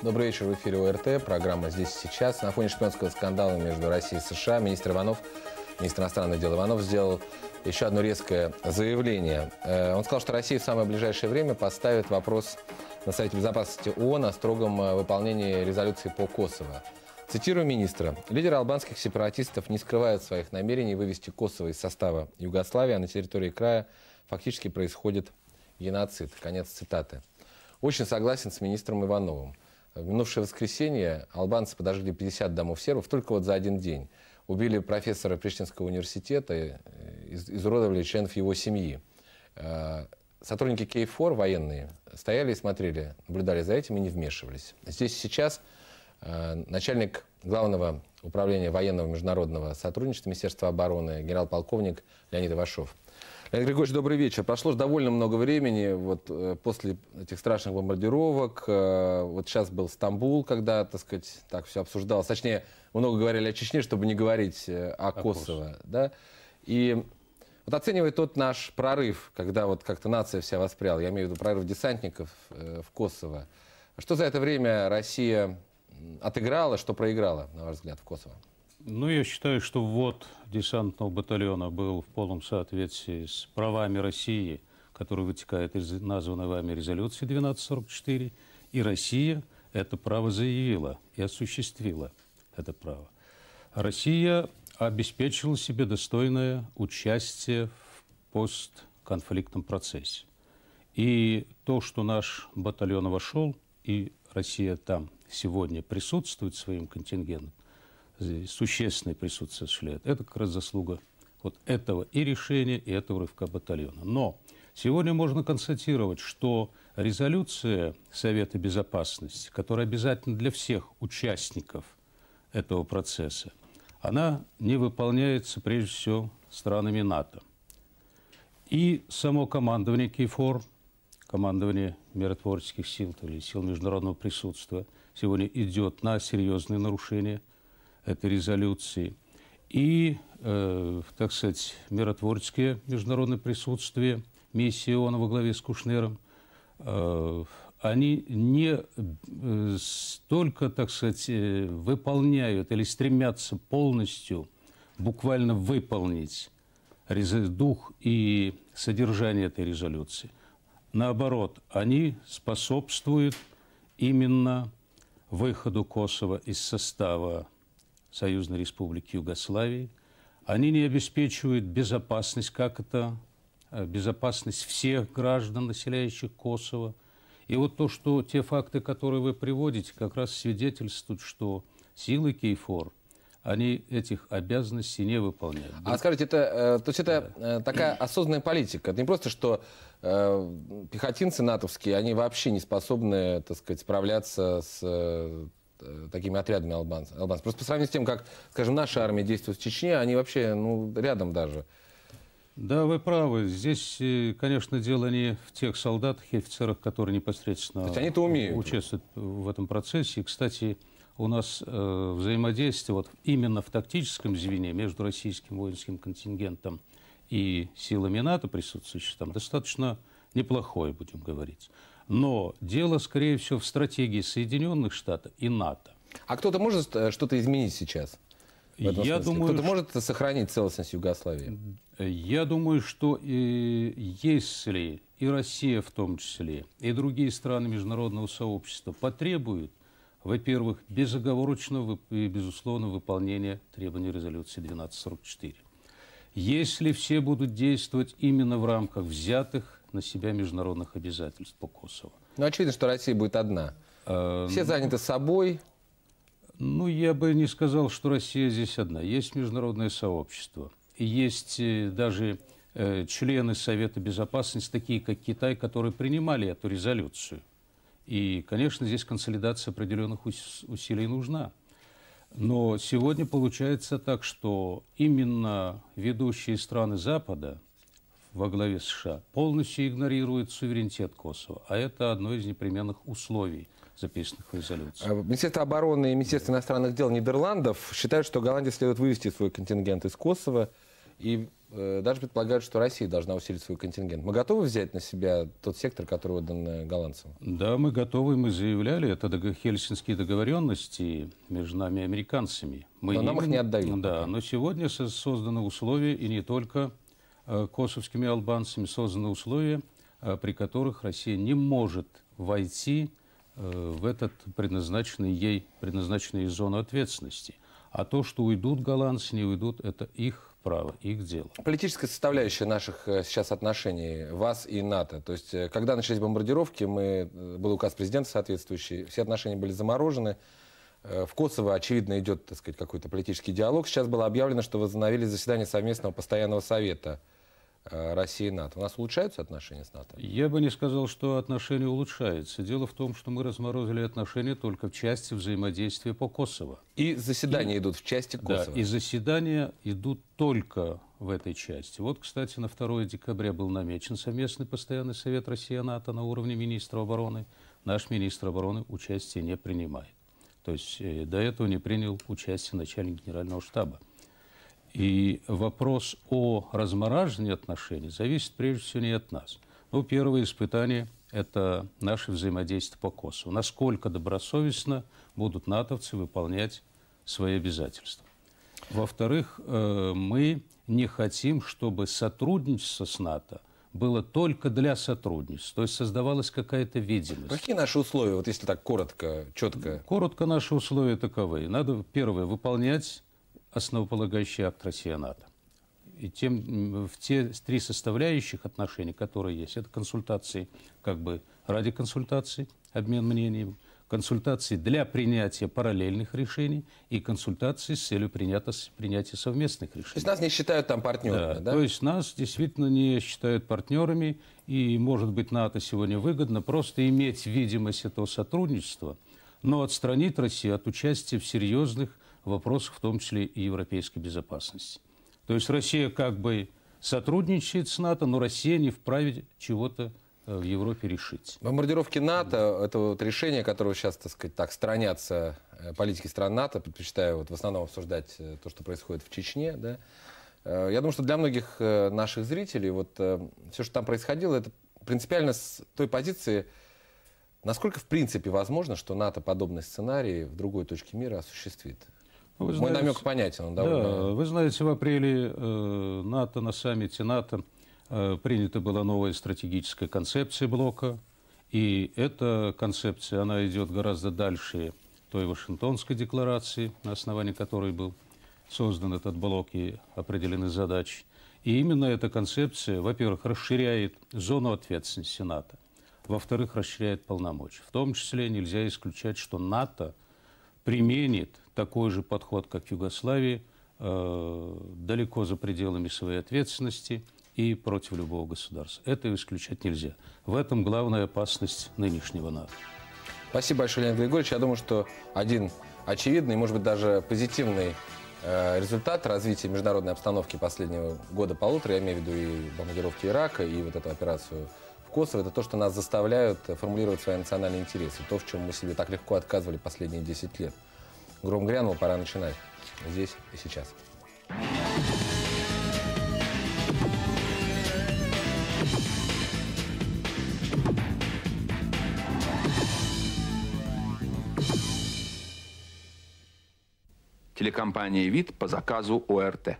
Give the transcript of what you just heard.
Добрый вечер, в эфире ОРТ, программа «Здесь и сейчас». На фоне шпионского скандала между Россией и США министр Иванов, министр иностранных дел Иванов, сделал еще одно резкое заявление. Э, он сказал, что Россия в самое ближайшее время поставит вопрос на Совете Безопасности ООН о строгом э, выполнении резолюции по Косово. Цитирую министра. Лидеры албанских сепаратистов не скрывают своих намерений вывести Косово из состава Югославии, а на территории края фактически происходит геноцид. Конец цитаты. Очень согласен с министром Ивановым. В минувшее воскресенье албанцы подожгли 50 домов сербов только вот за один день. Убили профессора Приштинского университета, э, из изуродовали членов его семьи. Э, сотрудники Кейфор, военные стояли и смотрели, наблюдали за этим и не вмешивались. Здесь сейчас э, начальник главного управления военного международного сотрудничества Министерства обороны генерал-полковник Леонид Ивашов. Леонид Григорьевич, добрый вечер. Прошло же довольно много времени вот, э, после этих страшных бомбардировок. Э, вот сейчас был Стамбул, когда, так сказать, так все обсуждалось. Точнее, много говорили о Чечне, чтобы не говорить э, о, Косово. Косово. Да? И вот оценивает тот наш прорыв, когда вот как-то нация вся воспряла. Я имею в виду прорыв десантников в Косово. Что за это время Россия отыграла, что проиграла, на ваш взгляд, в Косово? Ну, я считаю, что ввод десантного батальона был в полном соответствии с правами России, которые вытекают из названной вами резолюции 1244, и Россия это право заявила и осуществила это право. Россия обеспечила себе достойное участие в постконфликтном процессе. И то, что наш батальон вошел, и Россия там сегодня присутствует своим контингентом – существенное присутствие осуществляет. Это как раз заслуга вот этого и решения, и этого рывка батальона. Но сегодня можно констатировать, что резолюция Совета Безопасности, которая обязательна для всех участников этого процесса, она не выполняется прежде всего странами НАТО. И само командование КИФОР, командование миротворческих сил или сил международного присутствия, сегодня идет на серьезные нарушения – этой резолюции. И, э, так сказать, миротворческое международное присутствие, миссии ООН во главе с Кушнером, э, они не э, столько, так сказать, э, выполняют или стремятся полностью буквально выполнить дух и содержание этой резолюции. Наоборот, они способствуют именно выходу Косово из состава Союзной Республики Югославии. Они не обеспечивают безопасность, как это, э, безопасность всех граждан, населяющих Косово. И вот то, что те факты, которые вы приводите, как раз свидетельствуют, что силы Кейфор, они этих обязанностей не выполняют. А скажите, это, э, то есть это да. Э, такая осознанная политика? Это не просто, что пехотинцы натовские, они вообще не способны, так сказать, справляться с Э, такими отрядами албанцев. албанцев. Просто по сравнению с тем, как, скажем, наша армия действует в Чечне, они вообще ну, рядом даже. Да, вы правы. Здесь, э, конечно, дело не в тех солдатах и офицерах, которые непосредственно То есть они -то умеют. участвуют в этом процессе. И, кстати, у нас э, взаимодействие вот именно в тактическом звене между российским воинским контингентом и силами НАТО, присутствующими там, достаточно неплохое, будем говорить. Но дело, скорее всего, в стратегии Соединенных Штатов и НАТО. А кто-то может э, что-то изменить сейчас? Я думаю, кто-то может сохранить целостность Югославии? Я думаю, что и, если и Россия в том числе, и другие страны международного сообщества потребуют, во-первых, безоговорочного и безусловного выполнения требований резолюции 1244. Если все будут действовать именно в рамках взятых на себя международных обязательств по Косово. Ну, очевидно, что Россия будет одна. Э, Все ну, заняты собой. Ну, я бы не сказал, что Россия здесь одна. Есть международное сообщество. есть э, даже э, члены Совета Безопасности, такие как Китай, которые принимали эту резолюцию. И, конечно, здесь консолидация определенных ус усилий нужна. Но сегодня получается так, что именно ведущие страны Запада, во главе США полностью игнорирует суверенитет Косово, а это одно из непременных условий записанных в резолюции. А, Министерство обороны и Министерство иностранных дел Нидерландов считают, что Голландия следует вывести свой контингент из Косово и э, даже предполагают, что Россия должна усилить свой контингент. Мы готовы взять на себя тот сектор, который отдан э, голландцам? Да, мы готовы, мы заявляли. Это дог... хельсинские договоренности между нами и американцами. Мы но не... нам их не отдают. Да, пока. но сегодня созданы условия, и не только Э, косовскими албанцами созданы условия, э, при которых Россия не может войти э, в этот предназначенный ей, предназначенный ей зону ответственности. А то, что уйдут голландцы, не уйдут, это их право, их дело. Политическая составляющая наших сейчас отношений, вас и НАТО. То есть, когда начались бомбардировки, мы, был указ президента соответствующий, все отношения были заморожены. В Косово, очевидно, идет, так сказать, какой-то политический диалог. Сейчас было объявлено, что возобновили заседание совместного постоянного совета Э, России и НАТО. У нас улучшаются отношения с НАТО? Я бы не сказал, что отношения улучшаются. Дело в том, что мы разморозили отношения только в части взаимодействия по Косово. И заседания и, идут в части Косово. Да, и заседания идут только в этой части. Вот, кстати, на 2 декабря был намечен совместный постоянный совет Россия-НАТО на уровне министра обороны. Наш министр обороны участия не принимает. То есть э, до этого не принял участие начальник генерального штаба. И вопрос о размораживании отношений зависит прежде всего не от нас. Ну, первое испытание – это наше взаимодействие по Косово. Насколько добросовестно будут натовцы выполнять свои обязательства. Во-вторых, э, мы не хотим, чтобы сотрудничество с НАТО было только для сотрудничества. То есть создавалась какая-то видимость. Какие наши условия, вот если так коротко, четко? Коротко наши условия таковы. Надо, первое, выполнять основополагающий акт НАТО И тем, в те три составляющих отношений, которые есть, это консультации как бы ради консультаций, обмен мнением, консультации для принятия параллельных решений и консультации с целью принятия, принятия совместных решений. То есть нас не считают там партнерами, да, да? То есть нас действительно не считают партнерами, и, может быть, НАТО сегодня выгодно просто иметь видимость этого сотрудничества, но отстранить Россию от участия в серьезных вопросах, в том числе и европейской безопасности. То есть Россия как бы сотрудничает с НАТО, но Россия не вправе чего-то э, в Европе решить. Бомбардировки НАТО, да. это вот решение, которого сейчас, так сказать, так странятся э, политики стран НАТО, предпочитаю вот в основном обсуждать э, то, что происходит в Чечне, да, я думаю, что для многих наших зрителей вот все, что там происходило, это принципиально с той позиции, насколько в принципе возможно, что НАТО подобный сценарий в другой точке мира осуществит. Вы знаете, Мой намек понятен. да? Да, вы знаете, в апреле э, НАТО на саммите НАТО э, принята была новая стратегическая концепция блока. И эта концепция, она идет гораздо дальше той Вашингтонской декларации, на основании которой был создан этот блок и определены задачи. И именно эта концепция, во-первых, расширяет зону ответственности НАТО, во-вторых, расширяет полномочия. В том числе нельзя исключать, что НАТО применит такой же подход, как в Югославии, э, далеко за пределами своей ответственности и против любого государства. Это исключать нельзя. В этом главная опасность нынешнего НАТО. Спасибо большое, Леонид Григорьевич. Я думаю, что один очевидный, может быть, даже позитивный э, результат развития международной обстановки последнего года-полутора, я имею в виду и бомбардировки Ирака, и вот эту операцию в Косово, это то, что нас заставляют формулировать свои национальные интересы, то, в чем мы себе так легко отказывали последние 10 лет. Гром грянул, пора начинать. Здесь и сейчас. Телекомпания «Вид» по заказу ОРТ.